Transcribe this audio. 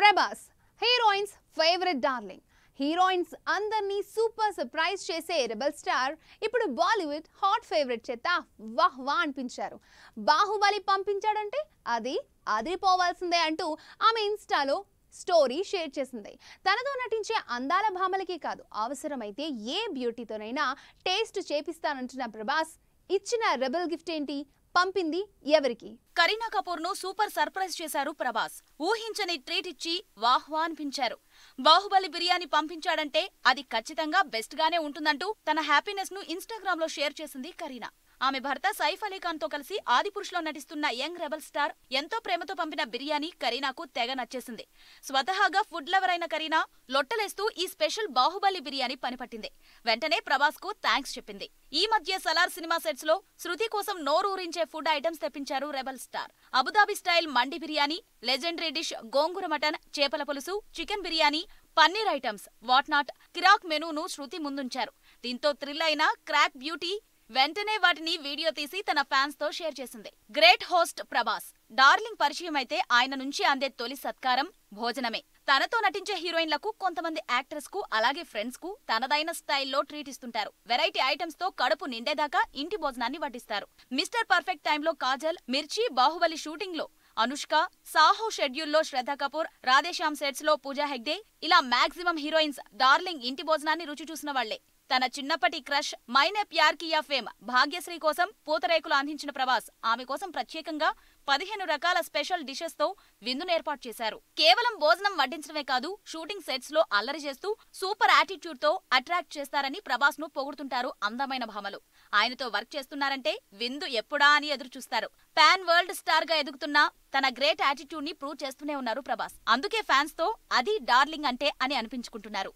Prabhas heroines favourite darling heroines అందరినీ super surprise చేసే rebel star ఇప్పుడు బాలీవుడ్ హాట్ ఫేవరెట్ చేత వాహ్ వా అనిపించారు బాహుబలి పంపించాడంటే అది అదిరిపోవాల్సిందే అంటూ ఆమె ఇన్స్టాలో స్టోరీ షేర్ చేసింది తనతో నటించే అందాల భామలకే కాదు అవసరమైతే ఏ బ్యూటీతోనైనా టేస్ట్ చేపిస్తానంటున్న ప్రభాస్ ఇచ్చిన రెబల్ గిఫ్ట్ ఏంటి పంపింది ఎవరికి కరీనా కపూర్ ను సూపర్ సర్ప్రైజ్ చేశారు ప్రభాస్ ఊహించని ట్రీట్ ఇచ్చి వాహ్వానిపించారు బాహుబలి బిర్యానీ పంపించాడంటే అది ఖచ్చితంగా బెస్ట్ గానే ఉంటుందంటూ తన హ్యాపీనెస్ ను ఇన్స్టాగ్రామ్ లో షేర్ చేసింది కరీనా ఆమె భర్త సైఫ్ అలీఖాన్తో కలిసి ఆదిపురుషులో నటిస్తున్న యంగ్ రెబల్ స్టార్ ఎంతో ప్రేమతో పంపిన బిర్యానీ కరీనాకు తెగ నచ్చేసింది స్వతహాగా ఫుడ్ లవర్ అయిన కరీనా లొట్టలేస్తూ ఈ స్పెషల్ బాహుబలి బిర్యానీ పనిపట్టింది వెంటనే ప్రభాస్ కు థ్యాంక్స్ చెప్పింది ఈ మధ్య సలార్ సినిమా సెట్స్ లో శృతి కోసం నోరూరించే ఫుడ్ ఐటమ్స్ తెప్పించారు రెబల్ స్టార్ అబుదాబి స్టైల్ మండి బిర్యానీ లెజెండరీ డిష్ గోంగూర మటన్ చేపల పులుసు chicken biryani paneer items whatnot కిరాక్ మెనూను శృతి ముందుంచారు దీంతో థ్రిల్ అయిన క్రాక్ బ్యూటీ వెంటనే వాటిని వీడియో తీసి తన ఫ్యాన్స్ తో షేర్ చేసింది గ్రేట్ హోస్ట్ ప్రభాస్ డార్లింగ్ పరిచయం అయితే ఆయన నుంచి అందే తొలి సత్కారం భోజనమే తనతో నటించే హీరోయిన్లకు కొంతమంది యాక్ట్రెస్ కు అలాగే ఫ్రెండ్స్ కు తనదైన స్టైల్లో ట్రీట్ ఇస్తుంటారు వెరైటీ ఐటమ్స్ తో కడుపు నిండేదాకా ఇంటి భోజనాన్ని వడ్డిస్తారు మిస్టర్ పర్ఫెక్ట్ టైంలో కాజల్ మిర్చి బాహుబలి షూటింగ్ లో అనుష్క సాహో షెడ్యూల్లో శ్రద్ధ కపూర్ రాధేశ్యామ్ సెట్స్ లో పూజా హెగ్డే ఇలా మాక్సిమం హీరోయిన్స్ డార్లింగ్ ఇంటి భోజనాన్ని రుచి చూసిన వాళ్లే తన చిన్నప్పటి క్రష్ మైనే ప్యార్ కియా ఫేమ్ భాగ్యశ్రీ కోసం పూతరేకులు అందించిన ప్రభాస్ ఆమె కోసం ప్రత్యేకంగా పదిహేను రకాల స్పెషల్ డిషెస్ తో ఏర్పాటు చేశారు కేవలం భోజనం వడ్డించడమే కాదు షూటింగ్ సెట్స్ లో అల్లరి చేస్తూ సూపర్ యాటిట్యూడ్ తో అట్రాక్ట్ చేస్తారని ప్రభాస్ ను పొగుడుతుంటారు అందమైన భామలు ఆయనతో వర్క్ చేస్తున్నారంటే విందు ఎప్పుడా అని ఎదురు చూస్తారు పాన్ వరల్డ్ స్టార్ గా ఎదుగుతున్న తన గ్రేట్ యాటిట్యూడ్ ని ప్రూవ్ చేస్తూనే ఉన్నారు ప్రభాస్ అందుకే ఫ్యాన్స్ తో అది డార్లింగ్ అంటే అని అనిపించుకుంటున్నారు